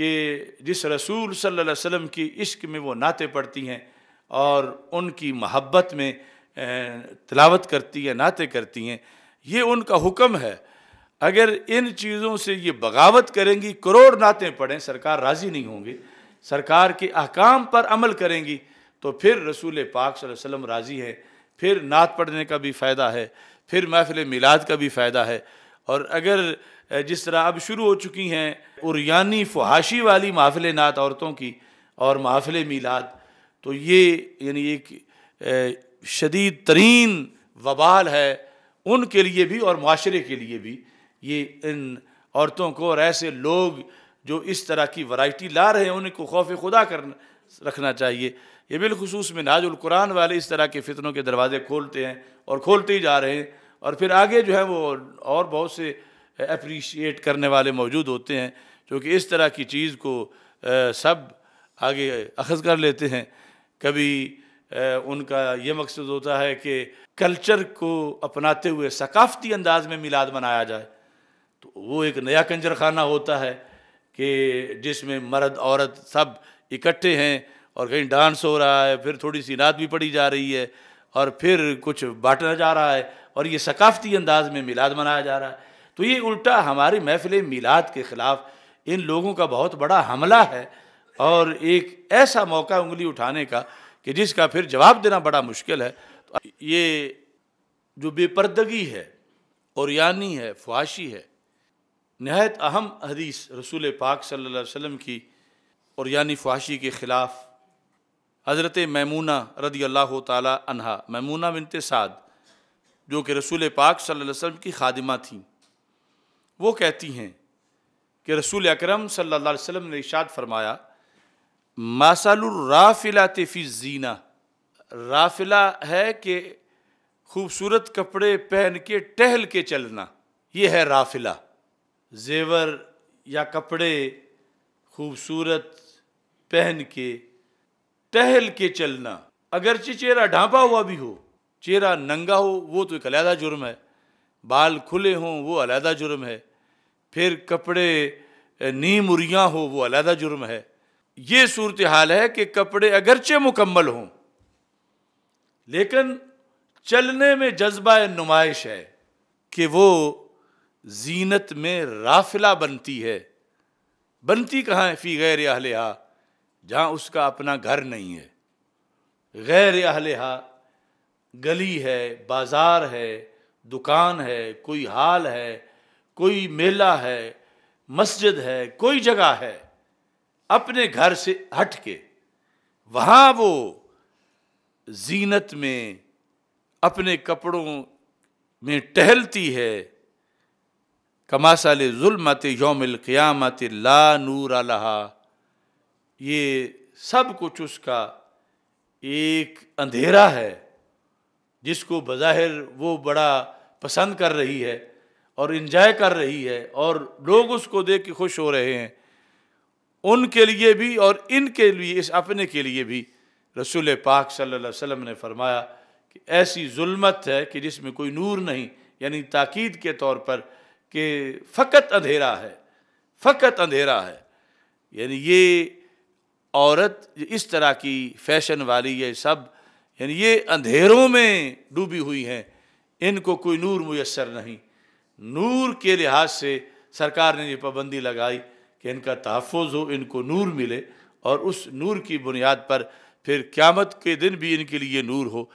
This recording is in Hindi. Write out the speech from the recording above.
कि जिस रसूल सल्लल्लाहु अलैहि वसल्लम की इश्क में वो नाते पढ़ती हैं और उनकी महब्बत में तलावत करती हैं नाते करती हैं ये उनका हुक्म है अगर इन चीज़ों से ये बगावत करेंगी करोड़ नाते पढ़ें सरकार राज़ी नहीं होंगी सरकार के अहकाम पर अमल करेंगी तो फिर रसूल पाक वसल्लम राज़ी है फिर नात पढ़ने का भी फ़ायदा है फिर महफिल मिलाद का भी फ़ायदा है और अगर जिस तरह अब शुरू हो चुकी हैं यानी फुहाशी वाली महफ़िल नात औरतों की और महफ़िल मीलाद तो ये यानी एक शदीद तरीन वबाल है उनके लिए भी और माशरे के लिए भी ये इन औरतों को और ऐसे लोग जो इस तरह की वैरायटी ला रहे हैं उनको खौफ खुदा कर रखना चाहिए ये बिलखसूस में नाजुल कुरान वाले इस तरह के फितनों के दरवाज़े खोलते हैं और खोलते ही जा रहे हैं और फिर आगे जो है वो और बहुत से अप्रीशिएट करने वाले मौजूद होते हैं क्योंकि इस तरह की चीज़ को सब आगे अखज़ कर लेते हैं कभी उनका ये मकसद होता है कि कल्चर को अपनाते हुए सकाफ़ती अंदाज में मिलाद मनाया जाए तो वो एक नया कंजर खाना होता है कि जिसमें मर्द औरत सब इकट्ठे हैं और कहीं डांस हो रहा है फिर थोड़ी सी नात भी पड़ी जा रही है और फिर कुछ बांटा जा रहा है और ये सकाफती अंदाज में मिलाद मनाया जा रहा है तो ये उल्टा हमारी महफिल मिलाद के ख़िलाफ़ इन लोगों का बहुत बड़ा हमला है और एक ऐसा मौका उंगली उठाने का कि जिसका फिर जवाब देना बड़ा मुश्किल है तो ये जो बेपर्दगी है और यानी है फ्वाशी है नहायत अहम हदीस रसूल पाक सल्लल्लाहु अलैहि वसल्लम की और यानी फ्वाशी के ख़िलाफ़ हज़रत ममूना रदी अल्लाह तहा ममूना बिनत साद जो कि रसूल पाक सल्लम की खादिमा थीं वो कहती हैं कि रसूल अक्रम सल्लल्लाहु ने इशाद फरमाया मासफिला तफ़ी जीना राफिला है कि खूबसूरत कपड़े पहन के टहल के चलना ये है राफिला जेवर या कपड़े खूबसूरत पहन के टहल के चलना अगरचे चेहरा ढांपा हुआ भी हो चेहरा नंगा हो वो तो एक अलहदा जुर्म है बाल खुले हों वो अलहदा जुर्म है फिर कपड़े नीम उरियाँ हो वो अलहदा जुर्म है ये सूरत हाल है कि कपड़े अगरचे मुकम्मल हों लेकिन चलने में जज्बा नुमाइश है कि वो जीनत में राफिला बनती है बनती कहाँ है फ़ी गैर अहलिहा जहाँ उसका अपना घर नहीं है गैर अहलहा गली है बाज़ार है दुकान है कोई हाल है कोई मेला है मस्जिद है कोई जगह है अपने घर से हट के वहाँ वो जीनत में अपने कपड़ों में टहलती है कमासाल जुलमत योमिल क़ियामत ला नूर अलहा ये सब कुछ उसका एक अंधेरा है जिसको बज़ाहिर वो बड़ा पसंद कर रही है और इन्जॉय कर रही है और लोग उसको देख के खुश हो रहे हैं उनके लिए भी और इनके लिए इस अपने के लिए भी रसूल पाक सल्लल्लाहु अलैहि वसल्लम ने फरमाया कि ऐसी जुल्मत है कि जिसमें कोई नूर नहीं यानी ताकीद के तौर पर कि फ़कत अंधेरा है फ़कत अंधेरा है यानी ये औरत इस तरह की फैशन वाली ये सब यानी ये अंधेरों में डूबी हुई हैं इनको कोई नूर मैसर नहीं नूर के लिहाज से सरकार ने ये पाबंदी लगाई कि इनका तहफ़ हो इनको नूर मिले और उस नूर की बुनियाद पर फिर क़्यामत के दिन भी इनके लिए नूर हो